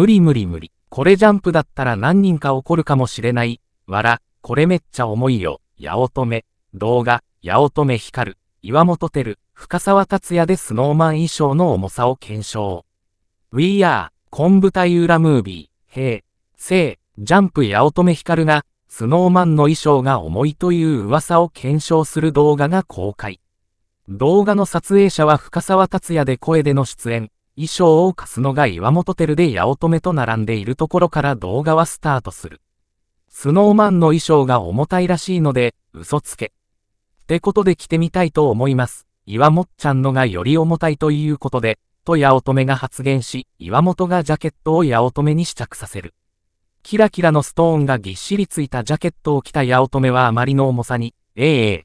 無理無理無理。これジャンプだったら何人か怒るかもしれない。わら、これめっちゃ重いよ。八乙女。動画、八乙女光る。岩本照、深沢達也でスノーマン衣装の重さを検証。We are, 昆布太裏ムービー、へせ聖、ジャンプ八乙女光が、スノーマンの衣装が重いという噂を検証する動画が公開。動画の撮影者は深沢達也で声での出演、衣装を貸すのが岩本照で八乙女と並んでいるところから動画はスタートする。スノーマンの衣装が重たいらしいので、嘘つけ。ってことで着てみたいと思います。岩本ちゃんのがより重たいということで、と八乙女が発言し、岩本がジャケットを八乙女に試着させる。キラキラのストーンがぎっしりついたジャケットを着た八乙女はあまりの重さに、ええー、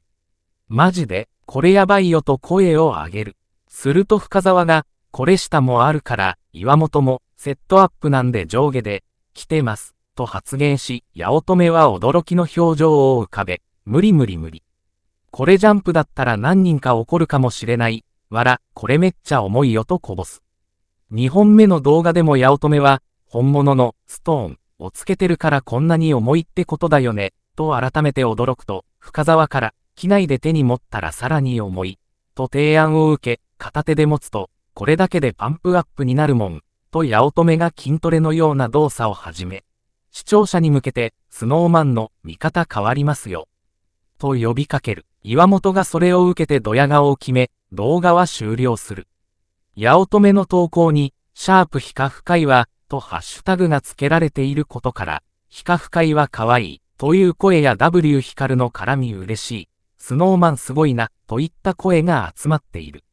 マジで、これやばいよと声を上げる。すると深沢が、これ下もあるから、岩本も、セットアップなんで上下で、来てます、と発言し、八乙女は驚きの表情を浮かべ、無理無理無理。これジャンプだったら何人か怒るかもしれない。わら、これめっちゃ重いよとこぼす。2本目の動画でも八乙女は、本物のストーンをつけてるからこんなに重いってことだよね、と改めて驚くと、深沢から、機内で手に持ったらさらに重い、と提案を受け、片手で持つと、これだけでパンプアップになるもん、と八乙女が筋トレのような動作を始め、視聴者に向けて、スノーマンの味方変わりますよ。と呼びかける。岩本がそれを受けてドヤ顔を決め、動画は終了する。八乙女の投稿に、シャープカフ不快は、とハッシュタグが付けられていることから、カフ不快は可愛い、という声や W 光の絡み嬉しい、スノーマンすごいな、といった声が集まっている。